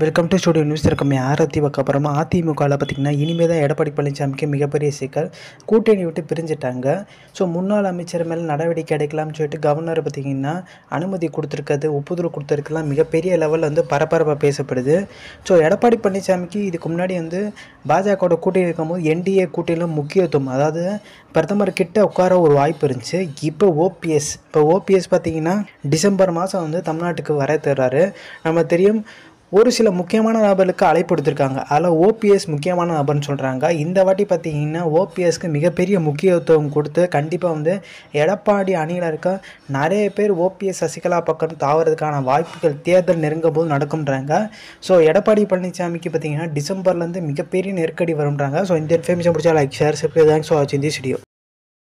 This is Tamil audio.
வெல்கம் டு ஸ்டூடியோ நியூஸ் இருக்கும் யார் அப்புறமா அதிமுகவில் பார்த்திங்கன்னா இனிமேல் தான் எடப்பாடி பழனிசாமிக்கு மிகப்பெரிய சிக்கல் கூட்டணி விட்டு பிரிஞ்சிட்டாங்க ஸோ முன்னாள் அமைச்சர் மேலே நடவடிக்கை எடுக்கலாம்னு சொல்லிட்டு கவர்னர் பார்த்திங்கன்னா அனுமதி கொடுத்துருக்கிறது ஒப்புதல் கொடுத்துருக்கலாம் மிகப்பெரிய லெவலில் வந்து பரபரப்பாக பேசப்படுது ஸோ எடப்பாடி பழனிசாமிக்கு இதுக்கு முன்னாடி வந்து பாஜகவோட கூட்டணி இருக்கும்போது என்டிஏ கூட்டணியில் முக்கியத்துவம் அதாவது பிரதமர் கிட்ட உட்கார ஒரு வாய்ப்பு இருந்துச்சு இப்போ ஓபிஎஸ் இப்போ ஓபிஎஸ் பார்த்திங்கன்னா டிசம்பர் மாதம் வந்து தமிழ்நாட்டுக்கு வர தர்றாரு நம்ம தெரியும் ஒரு சில முக்கியமான நபர்களுக்கு அழைப்பு எடுத்திருக்காங்க அதில் ஓபிஎஸ் முக்கியமான நபர்னு சொல்கிறாங்க இந்த வாட்டி பார்த்திங்கன்னா ஓபிஎஸ்க்கு மிகப்பெரிய முக்கியத்துவம் கொடுத்து கண்டிப்பாக வந்து எடப்பாடி அணியில் இருக்க நிறைய பேர் ஓபிஎஸ் சசிகலா பக்கம் தாவறதுக்கான வாய்ப்புகள் தேர்தல் நெருங்கும் போது நடக்கும்ன்றாங்க ஸோ எடப்பாடி பழனிசாமிக்கு பார்த்திங்கன்னா டிசம்பர்லேருந்து மிகப்பெரிய நெருக்கடி வரும்ன்றாங்க ஸோ இந்த இன்ஃபர்மேஷன் பிடிச்சா like share subscribe thanks for வாட்சிங் தி ஸ்டுடியோ